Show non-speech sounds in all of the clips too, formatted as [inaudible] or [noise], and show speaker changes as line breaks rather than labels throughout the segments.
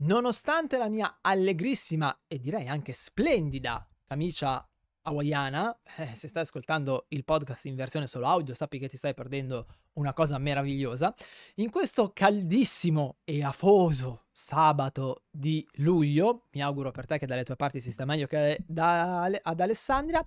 Nonostante la mia allegrissima e direi anche splendida camicia hawaiana. Eh, se stai ascoltando il podcast in versione solo audio, sappi che ti stai perdendo una cosa meravigliosa. In questo caldissimo e afoso sabato di luglio, mi auguro per te che dalle tue parti si sta meglio che da, ad Alessandria,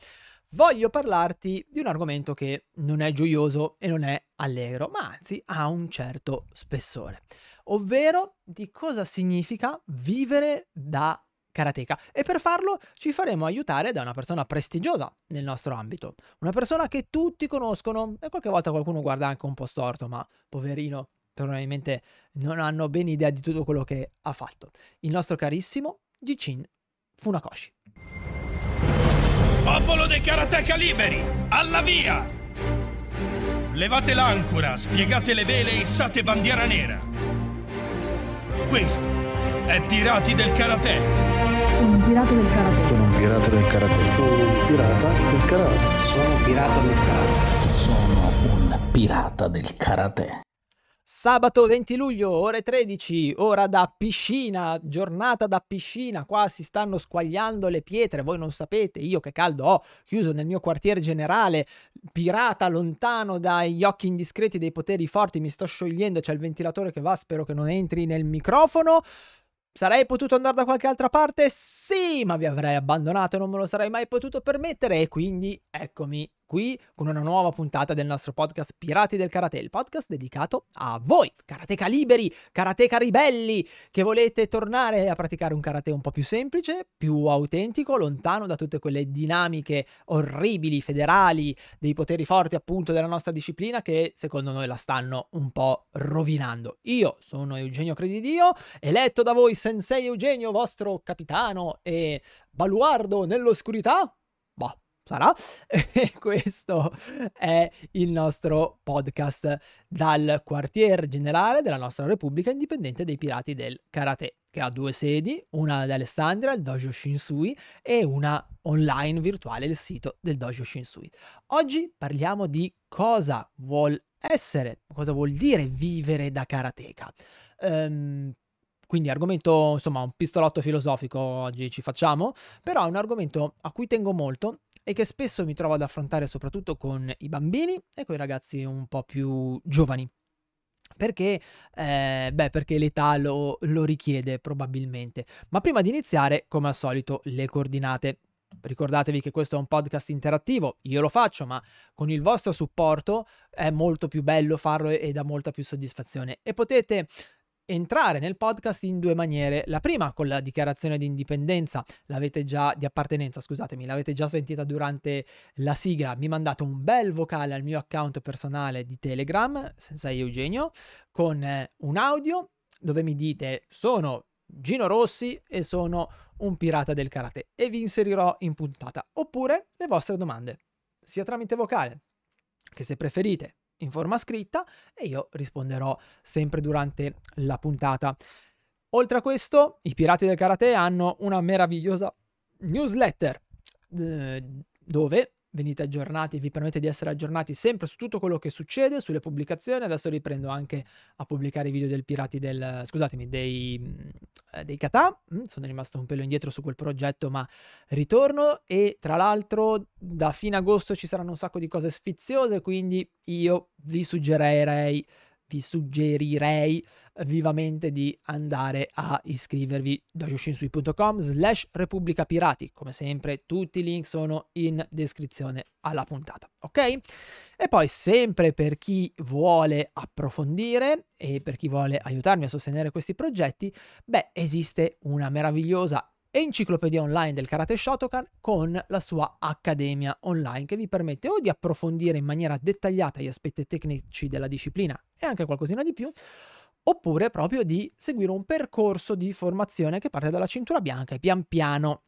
voglio parlarti di un argomento che non è gioioso e non è allegro, ma anzi ha un certo spessore, ovvero di cosa significa vivere da karateka e per farlo ci faremo aiutare da una persona prestigiosa nel nostro ambito, una persona che tutti conoscono e qualche volta qualcuno guarda anche un po' storto, ma poverino, probabilmente non hanno ben idea di tutto quello che ha fatto. Il nostro carissimo Jichin Funakoshi. Popolo dei karateka liberi, alla via! Levate l'ancora, spiegate le vele e issate bandiera nera. Questo è Pirati del Karate. Sono un pirata del karate. Sono un pirata del karate. Sono un pirata del karate. Sono un pirata del karate. Sono un pirata del karate. Sabato 20 luglio, ore 13, ora da piscina, giornata da piscina, qua si stanno squagliando le pietre, voi non sapete, io che caldo ho, chiuso nel mio quartier generale, pirata, lontano dagli occhi indiscreti dei poteri forti, mi sto sciogliendo, c'è il ventilatore che va, spero che non entri nel microfono. Sarei potuto andare da qualche altra parte? Sì, ma vi avrei abbandonato non me lo sarei mai potuto permettere e quindi eccomi qui con una nuova puntata del nostro podcast Pirati del Karate, il podcast dedicato a voi, karateka liberi, karateka ribelli, che volete tornare a praticare un karate un po' più semplice, più autentico, lontano da tutte quelle dinamiche orribili, federali, dei poteri forti appunto della nostra disciplina che secondo noi la stanno un po' rovinando. Io sono Eugenio Credidio, eletto da voi Sensei Eugenio, vostro capitano e baluardo nell'oscurità sarà. E [laughs] questo è il nostro podcast dal quartier generale della nostra Repubblica Indipendente dei Pirati del Karate, che ha due sedi, una ad Alessandria, il Dojo Shinsui, e una online virtuale, il sito del Dojo Shinsui. Oggi parliamo di cosa vuol essere, cosa vuol dire vivere da karateka. Um, quindi argomento, insomma, un pistolotto filosofico oggi ci facciamo, però è un argomento a cui tengo molto e che spesso mi trovo ad affrontare soprattutto con i bambini e con i ragazzi un po' più giovani. Perché? Eh, beh, perché l'età lo, lo richiede probabilmente. Ma prima di iniziare, come al solito, le coordinate. Ricordatevi che questo è un podcast interattivo, io lo faccio, ma con il vostro supporto è molto più bello farlo e dà molta più soddisfazione. E potete entrare nel podcast in due maniere. La prima con la dichiarazione di indipendenza, l'avete già di appartenenza, scusatemi, l'avete già sentita durante la sigla. Mi mandate un bel vocale al mio account personale di Telegram, Sensei Eugenio, con eh, un audio dove mi dite sono Gino Rossi e sono un pirata del karate e vi inserirò in puntata oppure le vostre domande, sia tramite vocale che se preferite in forma scritta e io risponderò sempre durante la puntata. Oltre a questo, i Pirati del Karate hanno una meravigliosa newsletter eh, dove venite aggiornati, vi permette di essere aggiornati sempre su tutto quello che succede, sulle pubblicazioni. Adesso riprendo anche a pubblicare i video del Pirati del, scusatemi, dei eh, dei Katà, mm, sono rimasto un pelo indietro su quel progetto ma ritorno e tra l'altro da fine agosto ci saranno un sacco di cose sfiziose quindi io vi suggerirei vi suggerirei vivamente di andare a iscrivervi da joshinsui.com slash repubblica pirati come sempre tutti i link sono in descrizione alla puntata ok e poi sempre per chi vuole approfondire e per chi vuole aiutarmi a sostenere questi progetti beh esiste una meravigliosa enciclopedia online del karate Shotokan con la sua accademia online che vi permette o di approfondire in maniera dettagliata gli aspetti tecnici della disciplina e anche qualcosina di più, oppure proprio di seguire un percorso di formazione che parte dalla cintura bianca e pian piano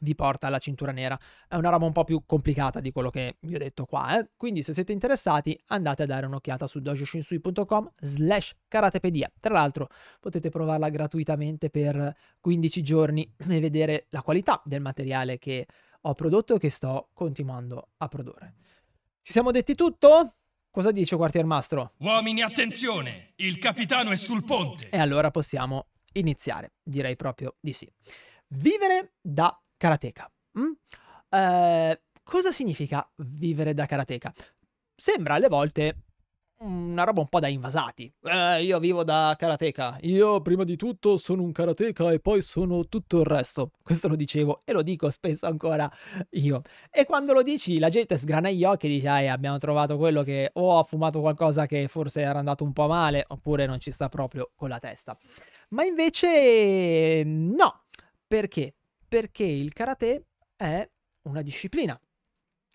vi porta alla cintura nera. È una roba un po' più complicata di quello che vi ho detto qua, eh? Quindi se siete interessati andate a dare un'occhiata su dojoshinsui.com slash karatepedia. Tra l'altro potete provarla gratuitamente per 15 giorni [clears throat] e vedere la qualità del materiale che ho prodotto e che sto continuando a produrre. Ci siamo detti tutto? Cosa dice quartiermastro? Uomini, attenzione! Il capitano è sul ponte! E allora possiamo iniziare, direi proprio di sì. Vivere da karateka. Mm? Eh, cosa significa vivere da karateka? Sembra alle volte una roba un po' da invasati. Eh, io vivo da karateka. Io prima di tutto sono un karateka e poi sono tutto il resto. Questo lo dicevo e lo dico spesso ancora io. E quando lo dici la gente sgrana gli occhi e dice "Ah, abbiamo trovato quello che o ha fumato qualcosa che forse era andato un po' male oppure non ci sta proprio con la testa". Ma invece no, perché? perché il karate è una disciplina,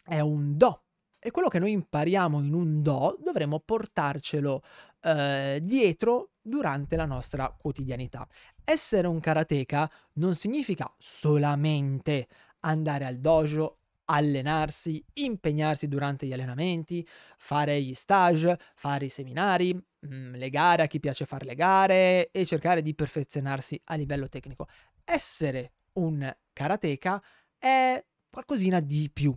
è un do. E quello che noi impariamo in un do dovremo portarcelo eh, dietro durante la nostra quotidianità. Essere un karateka non significa solamente andare al dojo, allenarsi, impegnarsi durante gli allenamenti, fare gli stage, fare i seminari, mm, le gare a chi piace fare le gare e cercare di perfezionarsi a livello tecnico. Essere un karateka è qualcosina di più.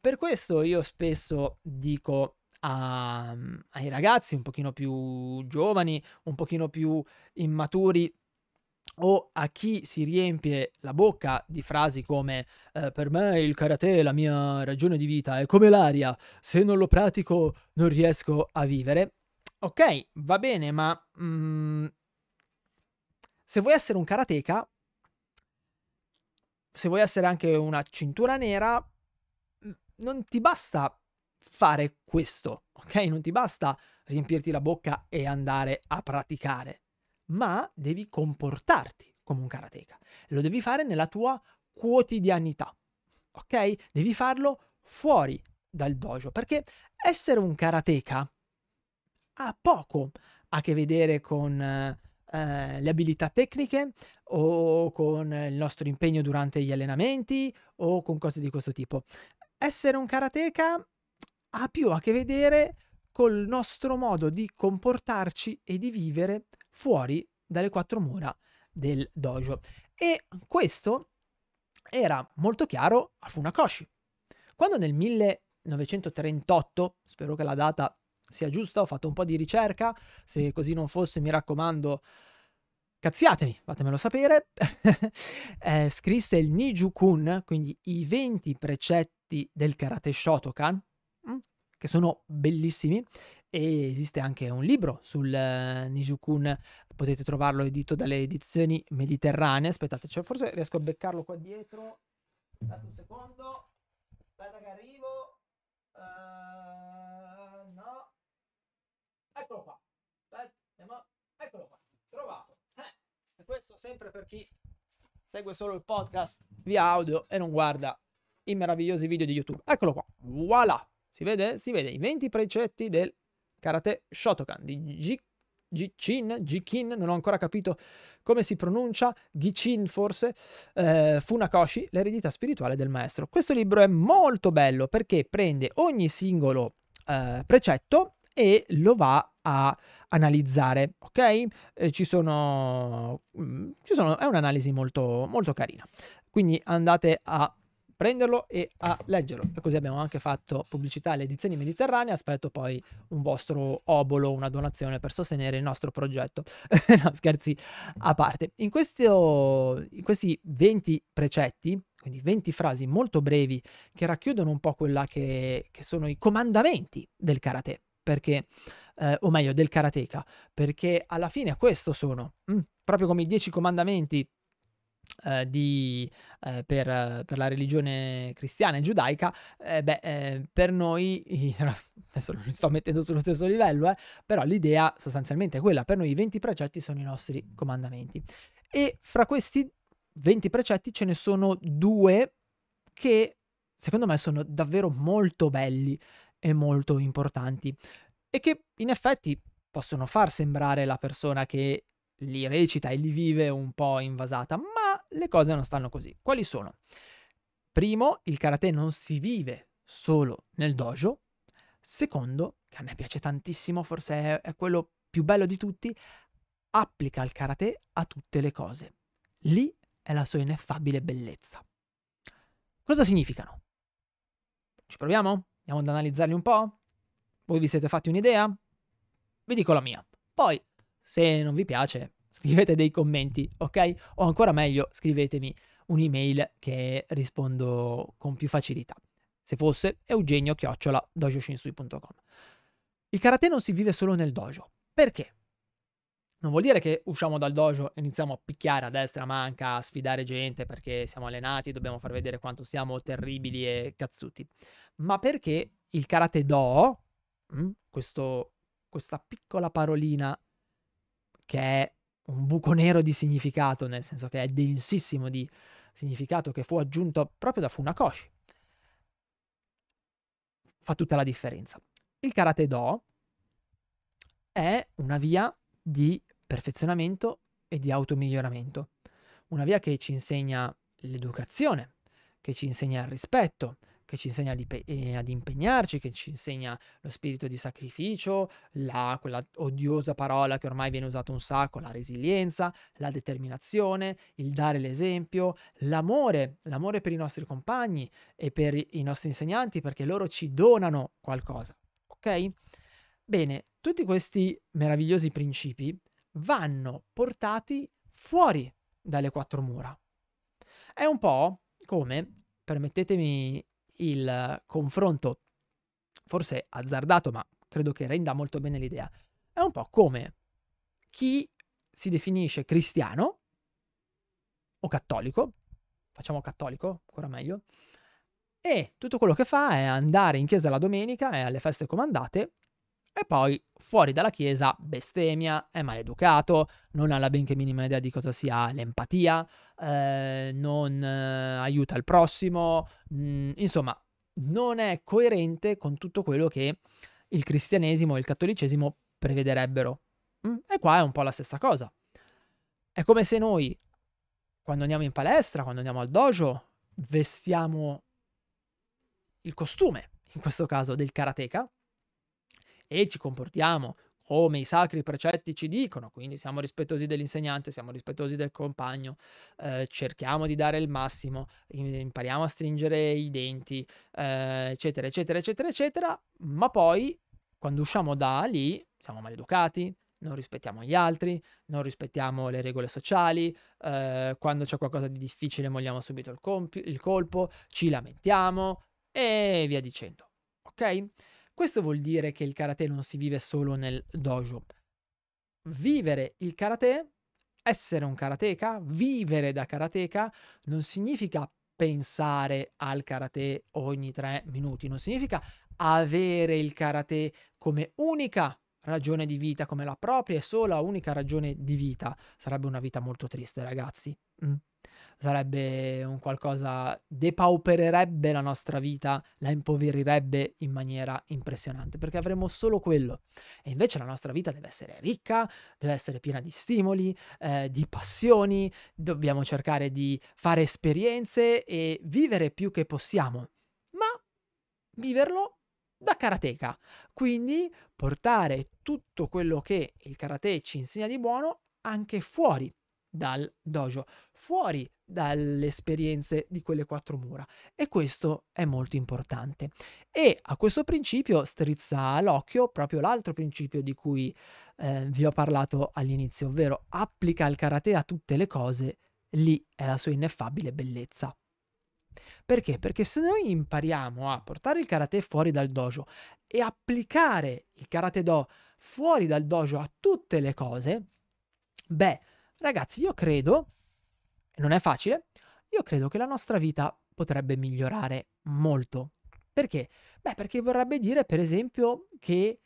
Per questo io spesso dico a, ai ragazzi un pochino più giovani, un pochino più immaturi o a chi si riempie la bocca di frasi come eh, per me il karate è la mia ragione di vita, è come l'aria, se non lo pratico non riesco a vivere. Ok, va bene, ma mm, se vuoi essere un karateka se vuoi essere anche una cintura nera, non ti basta fare questo, ok? Non ti basta riempirti la bocca e andare a praticare, ma devi comportarti come un karateka. Lo devi fare nella tua quotidianità, ok? Devi farlo fuori dal dojo, perché essere un karateka ha poco a che vedere con eh, le abilità tecniche, o con il nostro impegno durante gli allenamenti o con cose di questo tipo. Essere un karateka ha più a che vedere col nostro modo di comportarci e di vivere fuori dalle quattro mura del dojo. E questo era molto chiaro a Funakoshi. Quando nel 1938, spero che la data sia giusta, ho fatto un po' di ricerca, se così non fosse mi raccomando Cazziatemi, fatemelo sapere. [laughs] eh, scrisse il Nijukun, quindi i 20 precetti del karate Shotokan, mm, che sono bellissimi. E esiste anche un libro sul uh, niju potete trovarlo edito dalle edizioni mediterranee. Aspettate, cioè forse riesco a beccarlo qua dietro. Aspettate un secondo. Aspetta che arrivo. Uh, no. Eccolo qua. Aspetta, eccolo qua questo sempre per chi segue solo il podcast via audio e non guarda i meravigliosi video di YouTube. Eccolo qua. Voilà. Si vede? Si vede i 20 precetti del karate Shotokan di G- Gichin, non ho ancora capito come si pronuncia, Gichin forse, eh, Funakoshi, l'eredità spirituale del maestro. Questo libro è molto bello perché prende ogni singolo eh, precetto e lo va a analizzare, ok? Eh, ci sono, mm, ci sono, è un'analisi molto, molto carina. Quindi andate a prenderlo e a leggerlo. E così abbiamo anche fatto pubblicità alle edizioni mediterranee. Aspetto poi un vostro obolo, una donazione per sostenere il nostro progetto. [laughs] no, scherzi a parte. In, questo, in questi 20 precetti, quindi 20 frasi molto brevi che racchiudono un po' quella che, che sono i comandamenti del karate perché, eh, o meglio, del karateka, perché alla fine questo sono, mh, mm, proprio come i dieci comandamenti eh, di, eh, per, per, la religione cristiana e giudaica, eh, beh, eh, per noi, [laughs] adesso lo sto mettendo sullo stesso livello, eh, però l'idea sostanzialmente è quella, per noi i 20 precetti sono i nostri comandamenti. E fra questi 20 precetti ce ne sono due che secondo me sono davvero molto belli e molto importanti e che in effetti possono far sembrare la persona che li recita e li vive un po' invasata, ma le cose non stanno così. Quali sono? Primo, il karate non si vive solo nel dojo. Secondo, che a me piace tantissimo, forse è, è quello più bello di tutti, applica il karate a tutte le cose. Lì è la sua ineffabile bellezza. Cosa significano? Ci proviamo? Andiamo ad analizzarli un po'? Voi vi siete fatti un'idea? Vi dico la mia. Poi, se non vi piace, scrivete dei commenti, ok? O ancora meglio, scrivetemi un'email che rispondo con più facilità. Se fosse eugenio chiocciola dojoshinsui.com. Il karate non si vive solo nel dojo. Perché? Non vuol dire che usciamo dal dojo e iniziamo a picchiare a destra manca, a sfidare gente perché siamo allenati, dobbiamo far vedere quanto siamo terribili e cazzuti, ma perché il karate do, mm, questo, questa piccola parolina che è un buco nero di significato, nel senso che è densissimo di significato che fu aggiunto proprio da Funakoshi, fa tutta la differenza. Il karate do è una via di perfezionamento e di automiglioramento. Una via che ci insegna l'educazione, che ci insegna il rispetto, che ci insegna ad, eh, ad impegnarci, che ci insegna lo spirito di sacrificio, la, quella odiosa parola che ormai viene usata un sacco, la resilienza, la determinazione, il dare l'esempio, l'amore, l'amore per i nostri compagni e per i nostri insegnanti perché loro ci donano qualcosa, ok? Bene, tutti questi meravigliosi principi vanno portati fuori dalle quattro mura. È un po' come, permettetemi il confronto, forse azzardato, ma credo che renda molto bene l'idea, è un po' come chi si definisce cristiano o cattolico, facciamo cattolico, ancora meglio, e tutto quello che fa è andare in chiesa la domenica e alle feste comandate e poi, fuori dalla chiesa, bestemmia, è maleducato, non ha la benché minima idea di cosa sia l'empatia, eh, non eh, aiuta il prossimo, mh, mm, insomma, non è coerente con tutto quello che il cristianesimo e il cattolicesimo prevederebbero. Mm, e qua è un po' la stessa cosa. È come se noi, quando andiamo in palestra, quando andiamo al dojo, vestiamo il costume, in questo caso del karateka, e ci comportiamo come i sacri precetti ci dicono, quindi siamo rispettosi dell'insegnante, siamo rispettosi del compagno, eh, cerchiamo di dare il massimo, impariamo a stringere i denti, eh, eccetera, eccetera, eccetera, eccetera, ma poi quando usciamo da lì siamo maleducati, non rispettiamo gli altri, non rispettiamo le regole sociali, eh, quando c'è qualcosa di difficile molliamo subito il, compi- il colpo, ci lamentiamo e via dicendo, ok? Questo vuol dire che il karate non si vive solo nel dojo. Vivere il karate, essere un karateka, vivere da karateka, non significa pensare al karate ogni tre minuti, non significa avere il karate come unica ragione di vita, come la propria e sola unica ragione di vita. Sarebbe una vita molto triste, ragazzi. Mm sarebbe un qualcosa, depaupererebbe la nostra vita, la impoverirebbe in maniera impressionante, perché avremmo solo quello. E invece la nostra vita deve essere ricca, deve essere piena di stimoli, eh, di passioni, dobbiamo cercare di fare esperienze e vivere più che possiamo. Ma viverlo da karateka. Quindi portare tutto quello che il karate ci insegna di buono anche fuori dal dojo, fuori dalle esperienze di quelle quattro mura. E questo è molto importante. E a questo principio strizza l'occhio proprio l'altro principio di cui eh, vi ho parlato all'inizio, ovvero applica il karate a tutte le cose, lì è la sua ineffabile bellezza. Perché? Perché se noi impariamo a portare il karate fuori dal dojo e applicare il karate do fuori dal dojo a tutte le cose, beh, Ragazzi, io credo, non è facile, io credo che la nostra vita potrebbe migliorare molto. Perché? Beh, perché vorrebbe dire, per esempio, che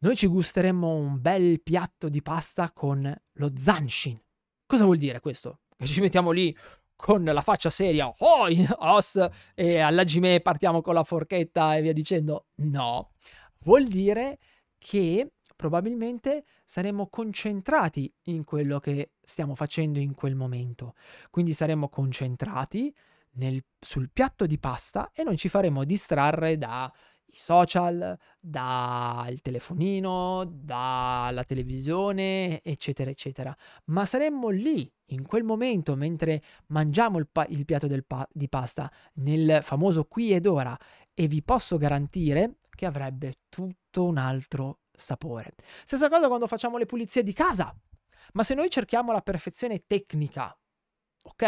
noi ci gusteremmo un bel piatto di pasta con lo zanshin. Cosa vuol dire questo? Che ci mettiamo lì con la faccia seria, oh, os, e alla gime partiamo con la forchetta e via dicendo. No, vuol dire che probabilmente saremmo concentrati in quello che stiamo facendo in quel momento. Quindi saremo concentrati nel, sul piatto di pasta e non ci faremo distrarre dai social, dal telefonino, dalla televisione, eccetera, eccetera. Ma saremmo lì, in quel momento, mentre mangiamo il, pa- il piatto pa- di pasta, nel famoso qui ed ora, e vi posso garantire che avrebbe tutto un altro sapore. Stessa cosa quando facciamo le pulizie di casa. Ma se noi cerchiamo la perfezione tecnica, ok?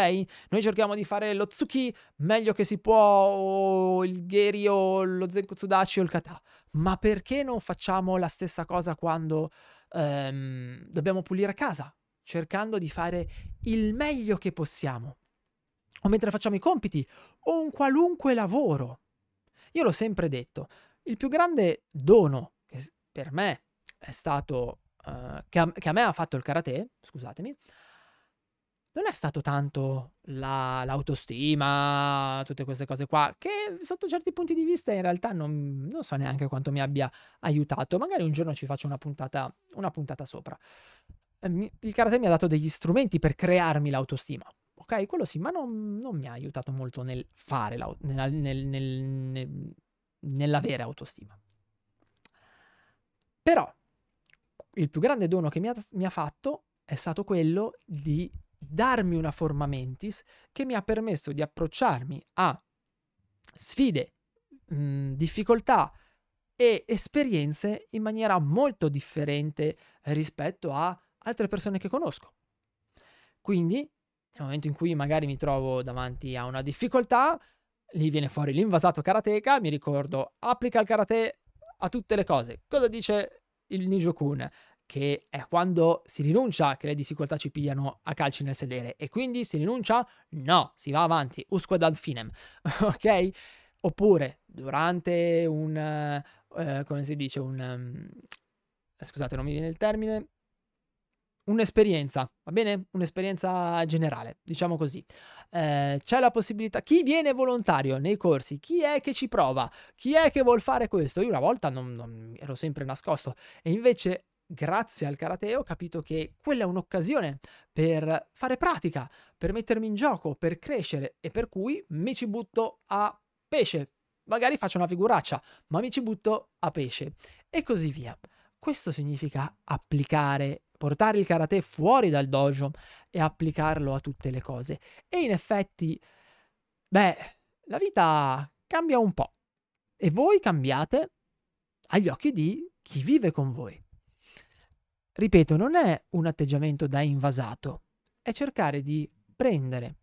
Noi cerchiamo di fare lo tsuki meglio che si può, o il gheri, o lo zenko tsudachi, o il kata. Ma perché non facciamo la stessa cosa quando ehm, dobbiamo pulire casa? Cercando di fare il meglio che possiamo. O mentre facciamo i compiti, o un qualunque lavoro. Io l'ho sempre detto, il più grande dono che per me è stato eh, che, a, che, a, me ha fatto il karate, scusatemi, non è stato tanto la, l'autostima, tutte queste cose qua, che sotto certi punti di vista in realtà non, non, so neanche quanto mi abbia aiutato. Magari un giorno ci faccio una puntata, una puntata sopra. Eh, il karate mi ha dato degli strumenti per crearmi l'autostima. Ok, quello sì, ma non, non mi ha aiutato molto nel fare, nella, nel, nel, nel, nell'avere autostima. Però il più grande dono che mi ha, mi ha fatto è stato quello di darmi una forma mentis che mi ha permesso di approcciarmi a sfide, mh, difficoltà e esperienze in maniera molto differente rispetto a altre persone che conosco. Quindi, nel momento in cui magari mi trovo davanti a una difficoltà, lì viene fuori l'invasato karateka, mi ricordo, applica il karate a tutte le cose. Cosa dice il Nijokun, che è quando si rinuncia che le difficoltà ci pigliano a calci nel sedere e quindi si rinuncia? No, si va avanti, Usqua dal finem, [laughs] ok? Oppure durante un, uh, come si dice, un... Um, scusate non mi viene il termine, un'esperienza, va bene? Un'esperienza generale, diciamo così. Eh, c'è la possibilità, chi viene volontario nei corsi, chi è che ci prova, chi è che vuol fare questo? Io una volta non, non ero sempre nascosto e invece grazie al karate ho capito che quella è un'occasione per fare pratica, per mettermi in gioco, per crescere e per cui mi ci butto a pesce. Magari faccio una figuraccia, ma mi ci butto a pesce e così via. Questo significa applicare portare il karate fuori dal dojo e applicarlo a tutte le cose. E in effetti, beh, la vita cambia un po'. E voi cambiate agli occhi di chi vive con voi. Ripeto, non è un atteggiamento da invasato, è cercare di prendere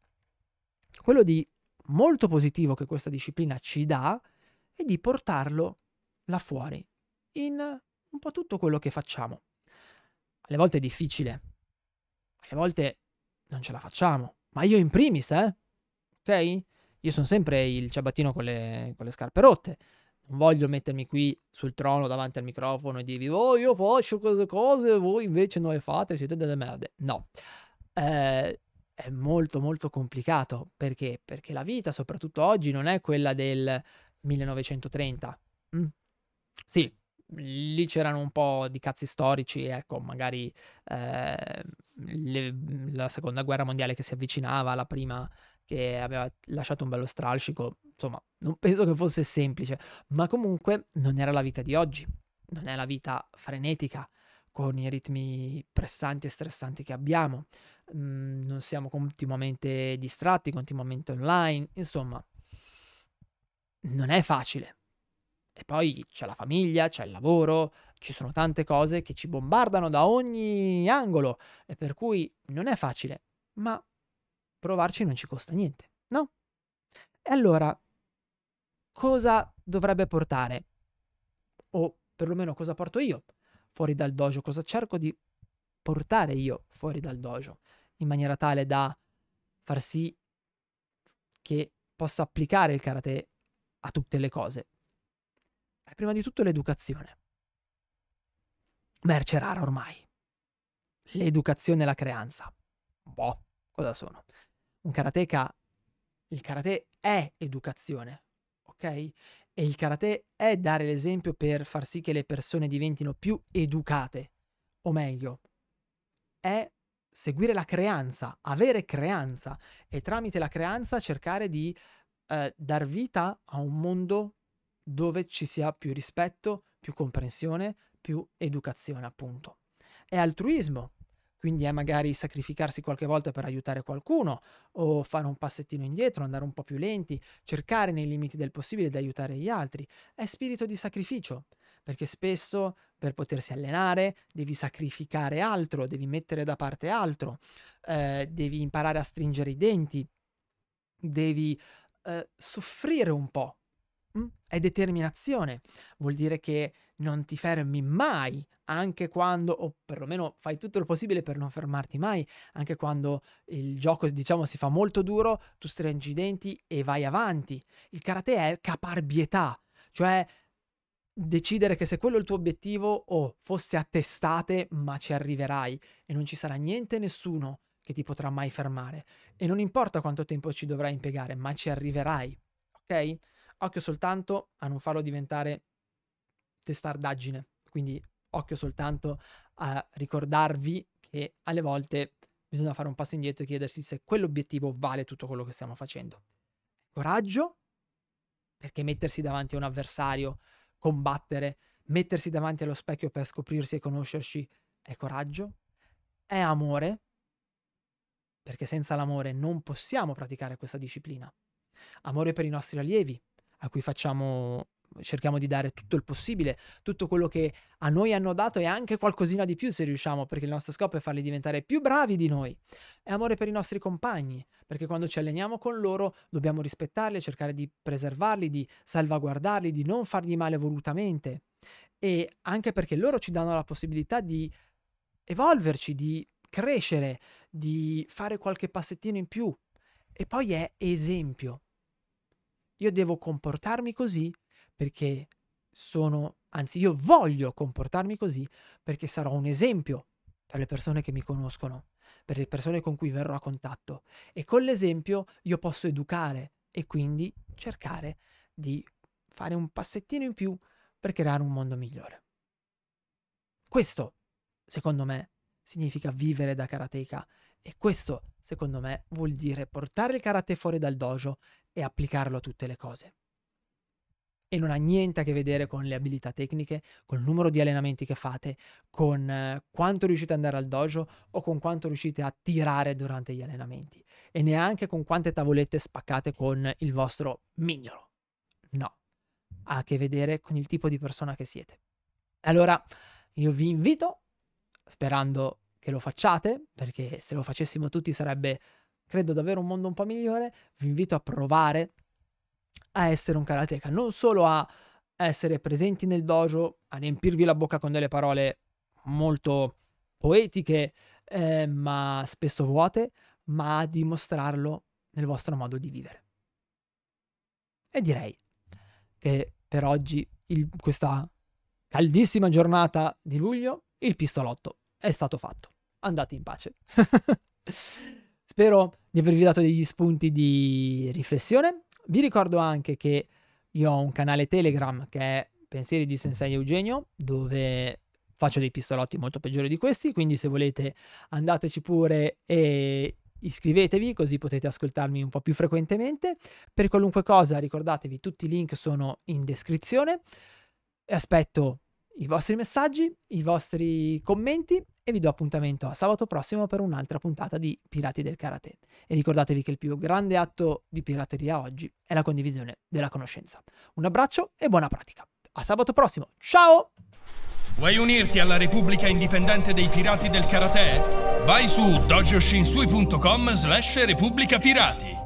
quello di molto positivo che questa disciplina ci dà e di portarlo là fuori in un po' tutto quello che facciamo alle volte è difficile, alle volte non ce la facciamo, ma io in primis, eh? Ok? Io sono sempre il ciabattino con le, con le scarpe rotte. Non voglio mettermi qui sul trono davanti al microfono e dirvi, oh, io faccio queste cose, voi invece non le fate, siete delle merde. No. Eh, è molto, molto complicato. Perché? Perché la vita, soprattutto oggi, non è quella del 1930. Mm. Sì, lì c'erano un po' di cazzi storici, ecco, magari eh, le, la seconda guerra mondiale che si avvicinava, alla prima che aveva lasciato un bello strascico, insomma, non penso che fosse semplice, ma comunque non era la vita di oggi, non è la vita frenetica con i ritmi pressanti e stressanti che abbiamo, mm, non siamo continuamente distratti, continuamente online, insomma, non è facile e poi c'è la famiglia, c'è il lavoro, ci sono tante cose che ci bombardano da ogni angolo, e per cui non è facile, ma provarci non ci costa niente, no? E allora, cosa dovrebbe portare? O perlomeno cosa porto io fuori dal dojo? Cosa cerco di portare io fuori dal dojo? In maniera tale da far sì che possa applicare il karate a tutte le cose è eh, prima di tutto l'educazione. Merce rara ormai. L'educazione e la creanza. Boh, cosa sono? Un karateka, il karate è educazione, ok? E il karate è dare l'esempio per far sì che le persone diventino più educate, o meglio, è seguire la creanza, avere creanza e tramite la creanza cercare di eh, dar vita a un mondo dove ci sia più rispetto, più comprensione, più educazione, appunto. È altruismo, quindi è magari sacrificarsi qualche volta per aiutare qualcuno o fare un passettino indietro, andare un po' più lenti, cercare nei limiti del possibile di aiutare gli altri. È spirito di sacrificio, perché spesso per potersi allenare devi sacrificare altro, devi mettere da parte altro, eh, devi imparare a stringere i denti, devi eh, soffrire un po' Mm, è determinazione, vuol dire che non ti fermi mai, anche quando, o perlomeno fai tutto il possibile per non fermarti mai, anche quando il gioco diciamo si fa molto duro, tu stringi i denti e vai avanti. Il karate è caparbietà, cioè decidere che se quello è il tuo obiettivo o oh, fosse a testate, ma ci arriverai e non ci sarà niente nessuno che ti potrà mai fermare e non importa quanto tempo ci dovrai impiegare, ma ci arriverai, ok? Occhio soltanto a non farlo diventare testardaggine, quindi occhio soltanto a ricordarvi che alle volte bisogna fare un passo indietro e chiedersi se quell'obiettivo vale tutto quello che stiamo facendo. Coraggio, perché mettersi davanti a un avversario, combattere, mettersi davanti allo specchio per scoprirsi e conoscerci è coraggio, è amore, perché senza l'amore non possiamo praticare questa disciplina. Amore per i nostri allievi, a cui facciamo cerchiamo di dare tutto il possibile, tutto quello che a noi hanno dato e anche qualcosina di più se riusciamo, perché il nostro scopo è farli diventare più bravi di noi. È amore per i nostri compagni, perché quando ci alleniamo con loro dobbiamo rispettarli, cercare di preservarli, di salvaguardarli, di non fargli male volutamente. E anche perché loro ci danno la possibilità di evolverci, di crescere, di fare qualche passettino in più. E poi è esempio, io devo comportarmi così perché sono, anzi io voglio comportarmi così perché sarò un esempio per le persone che mi conoscono, per le persone con cui verrò a contatto e con l'esempio io posso educare e quindi cercare di fare un passettino in più per creare un mondo migliore. Questo, secondo me, significa vivere da karateka e questo, secondo me, vuol dire portare il karate fuori dal dojo e applicarlo a tutte le cose. E non ha niente a che vedere con le abilità tecniche, col numero di allenamenti che fate, con eh, quanto riuscite ad andare al dojo o con quanto riuscite a tirare durante gli allenamenti. E neanche con quante tavolette spaccate con il vostro mignolo. No, ha a che vedere con il tipo di persona che siete. Allora, io vi invito, sperando che lo facciate, perché se lo facessimo tutti sarebbe credo davvero un mondo un po' migliore, vi invito a provare a essere un karateka, non solo a essere presenti nel dojo, a riempirvi la bocca con delle parole molto poetiche, eh, ma spesso vuote, ma a dimostrarlo nel vostro modo di vivere. E direi che per oggi, il, questa caldissima giornata di luglio, il pistolotto è stato fatto. Andate in pace. [laughs] Spero di avervi dato degli spunti di riflessione. Vi ricordo anche che io ho un canale Telegram che è Pensieri di Sensei Eugenio, dove faccio dei pistolotti molto peggiori di questi, quindi se volete andateci pure e iscrivetevi così potete ascoltarmi un po' più frequentemente. Per qualunque cosa ricordatevi tutti i link sono in descrizione e aspetto i vostri messaggi, i vostri commenti e vi do appuntamento a sabato prossimo per un'altra puntata di Pirati del Karate. E ricordatevi che il più grande atto di pirateria oggi è la condivisione della conoscenza. Un abbraccio e buona pratica. A sabato prossimo, ciao! Vuoi unirti alla Repubblica Indipendente dei Pirati del Karate? Vai su dojoshinsui.com slash Repubblica Pirati.